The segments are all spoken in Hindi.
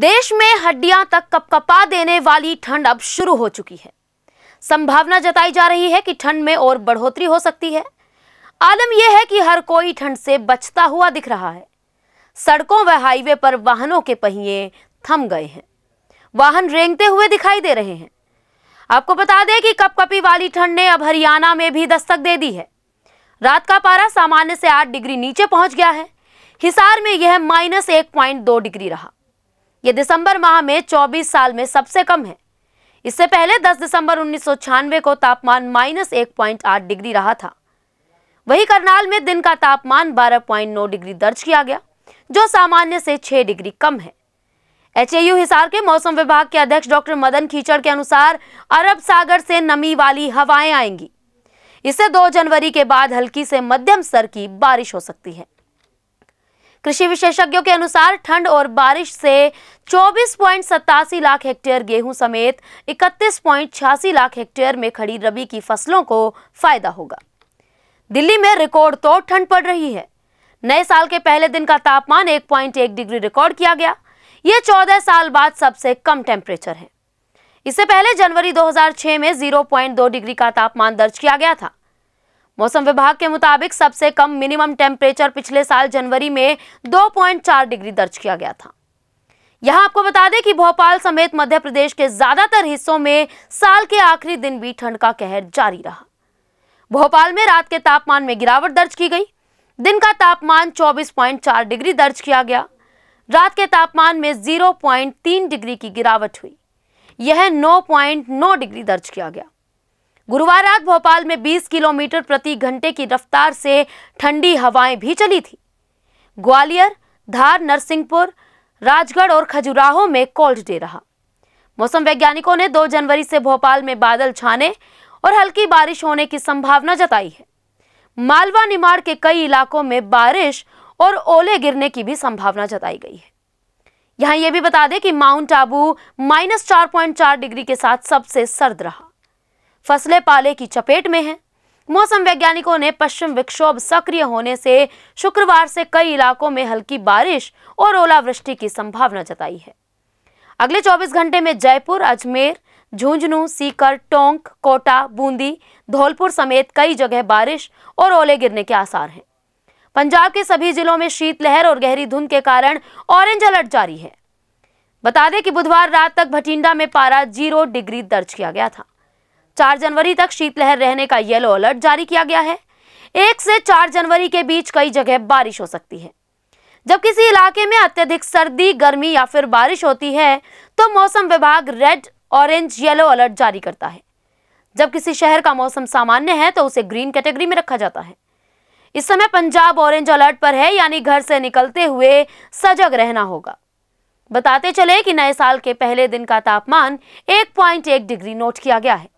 देश में हड्डियां तक कपकपा देने वाली ठंड अब शुरू हो चुकी है संभावना जताई जा रही है कि ठंड में और बढ़ोतरी हो सकती है आलम यह है कि हर कोई ठंड से बचता हुआ दिख रहा है सड़कों व हाईवे पर वाहनों के पहिए थम गए हैं वाहन रेंगते हुए दिखाई दे रहे हैं आपको बता दें कि कपकपी वाली ठंड ने अब हरियाणा में भी दस्तक दे दी है रात का पारा सामान्य से आठ डिग्री नीचे पहुंच गया है हिसार में यह माइनस एक पॉइंट दो डिग्री रहा ये दिसंबर माह में 24 साल में सबसे कम है इससे पहले 10 दिसंबर उन्नीस को तापमान माइनस एक आठ डिग्री रहा था वही करनाल में दिन का तापमान 12.9 डिग्री दर्ज किया गया जो सामान्य से 6 डिग्री कम है एच हिसार के मौसम विभाग के अध्यक्ष डॉक्टर मदन खीचड़ के अनुसार अरब सागर से नमी वाली हवाएं आएंगी इससे 2 जनवरी के बाद हल्की से मध्यम स्तर की बारिश हो सकती है कृषि विशेषज्ञों के अनुसार ठंड और बारिश से चौबीस पॉइंट लाख हेक्टेयर गेहूं समेत इकतीस पॉइंट छियासी लाख हेक्टेयर में खड़ी रबी की फसलों को फायदा होगा दिल्ली में रिकॉर्ड तोड़ ठंड पड़ रही है नए साल के पहले दिन का तापमान 1.1 डिग्री रिकॉर्ड किया गया यह 14 साल बाद सबसे कम टेम्परेचर है इससे पहले जनवरी 2006 में 0.2 डिग्री का तापमान दर्ज किया गया था मौसम विभाग के मुताबिक सबसे कम मिनिमम टेम्परेचर पिछले साल जनवरी में 2.4 डिग्री दर्ज किया गया था यहां आपको बता दें कि भोपाल समेत मध्य प्रदेश के ज्यादातर हिस्सों में साल के आखिरी दिन भी ठंड का कहर जारी रहा भोपाल में रात के तापमान में गिरावट दर्ज की गई दिन का तापमान 24.4 डिग्री दर्ज किया गया रात के तापमान में 0.3 डिग्री की गिरावट हुई यह 9.9 डिग्री दर्ज किया गया गुरुवार रात भोपाल में 20 किलोमीटर प्रति घंटे की रफ्तार से ठंडी हवाएं भी चली थी ग्वालियर धार नरसिंहपुर राजगढ़ और खजुराहो में कोल्ड डे रहा मौसम वैज्ञानिकों ने 2 जनवरी से भोपाल में बादल छाने और हल्की बारिश होने की संभावना जताई है मालवा निमाड़ के कई इलाकों में बारिश और ओले गिरने की भी संभावना जताई गई है यहां यह भी बता दें कि माउंट आबू माइनस चार पॉइंट चार डिग्री के साथ सबसे सर्द रहा फसलें पाले की चपेट में हैं मौसम वैज्ञानिकों ने पश्चिम विक्षोभ सक्रिय होने से शुक्रवार से कई इलाकों में हल्की बारिश और ओलावृष्टि की संभावना जताई है अगले 24 घंटे में जयपुर अजमेर झुंझुनू सीकर टोंक कोटा बूंदी धौलपुर समेत कई जगह बारिश और ओले गिरने के आसार हैं पंजाब के सभी जिलों में शीतलहर और गहरी धुंध के कारण ऑरेंज अलर्ट जारी है बता दें कि बुधवार रात तक भटिंडा में पारा जीरो डिग्री दर्ज किया गया था चार जनवरी तक शीतलहर रहने का येलो अलर्ट जारी किया गया है एक से चार जनवरी के बीच कई जगह बारिश हो सकती है जब किसी इलाके में अत्यधिक सर्दी गर्मी या फिर बारिश होती है तो मौसम विभाग रेड ऑरेंज येलो अलर्ट जारी करता है जब किसी शहर का मौसम सामान्य है तो उसे ग्रीन कैटेगरी में रखा जाता है इस समय पंजाब ऑरेंज अलर्ट पर है यानी घर से निकलते हुए सजग रहना होगा बताते चले कि नए साल के पहले दिन का तापमान 1.1 डिग्री नोट किया गया है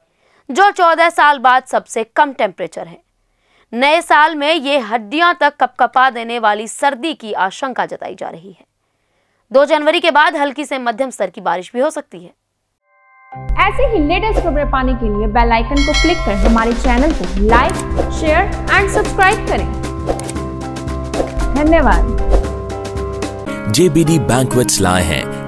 जो 14 साल बाद सबसे कम टेम्परेचर है नए साल में ये हड्डियां तक कपकपा देने वाली सर्दी की आशंका जताई जा रही है दो जनवरी के बाद हल्की से मध्यम स्तर की बारिश भी हो सकती है ऐसे ही लेटेस्ट खबरें पाने के लिए बेल आइकन को क्लिक कर हमारे चैनल को लाइक शेयर एंड सब्सक्राइब करें धन्यवाद जेबीडी बैंकवेट्स लाए हैं